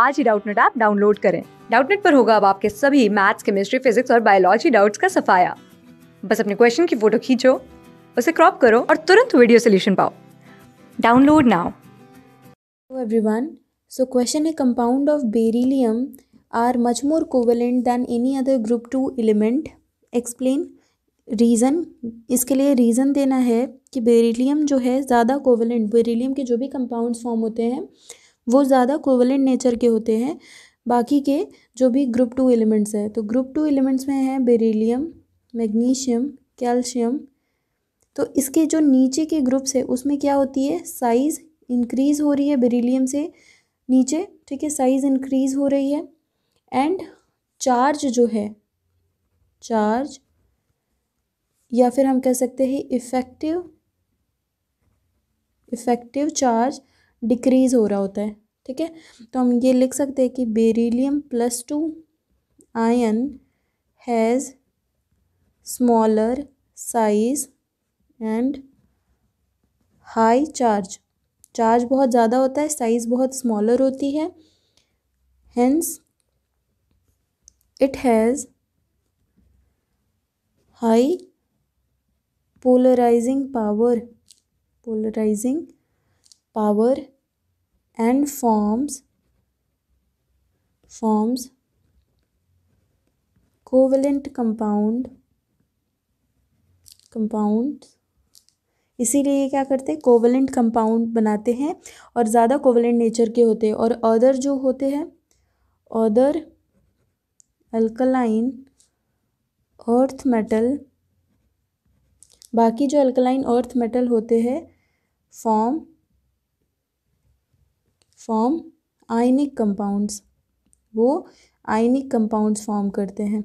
आज ही Doubtnet app download करें डाउटनेट पर होगा अब आपके सभी मैथ्स केमिस्ट्री फिजिक्स और बायोलॉजी डाउट्स का सफाया बस अपने क्वेश्चन की फोटो खींचो उसे क्रॉप करो और तुरंत वीडियो सोल्यूशन पाओ download now everyone so question a compound of beryllium are much more covalent than any other group two element explain reason इसके लिए रीज़न देना है कि बेरीलियम जो है ज़्यादा कोवेलेंट बेरीलियम के जो भी कंपाउंड्स फॉर्म होते हैं वो ज़्यादा कोवलेंट नेचर के होते हैं बाकी के जो भी ग्रुप टू एलिमेंट्स है तो ग्रुप टू एलिमेंट्स में हैं बेरीलीम मैग्नीशियम कैल्शियम तो इसके जो नीचे के ग्रुप्स है उसमें क्या होती है साइज़ इंक्रीज़ हो रही है बेरीलीम से नीचे ठीक है साइज़ इंक्रीज़ हो रही है एंड चार्ज जो है चार्ज या फिर हम कह सकते हैं इफ़ेक्टिव इफ़ेक्टिव चार्ज डिक्रीज़ हो रहा होता है ठीक है तो हम ये लिख सकते हैं कि beryllium plus two ion has smaller size and high charge charge बहुत ज़्यादा होता है साइज़ बहुत स्मॉलर होती है hence it has high polarising power polarising power and forms forms covalent compound compound इसीलिए क्या करते हैं कोवलेंट कंपाउंड बनाते हैं और ज़्यादा कोवलेंट नेचर के होते हैं और अदर जो होते हैं अदर अल्कलाइन अर्थ मेटल बाकी जो अल्कलाइन अर्थ मेटल होते हैं फॉर्म फॉर्म आयनिक कंपाउंड्स वो आयनिक कंपाउंड्स फॉर्म करते हैं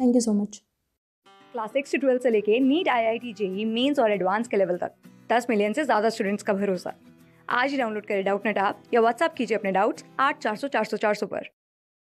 thank you so much class six से ट्वेल्थ से लेके NEET I I T JEE mains और एडवांस के लेवल तक दस मिलियन से ज़्यादा स्टूडेंट्स का भरोसा आज ही डाउनलोड करें डाउट नेट आप या व्हाट्सअप कीजिए अपने डाउट्स आठ चार सौ चार सौ चार सौ पर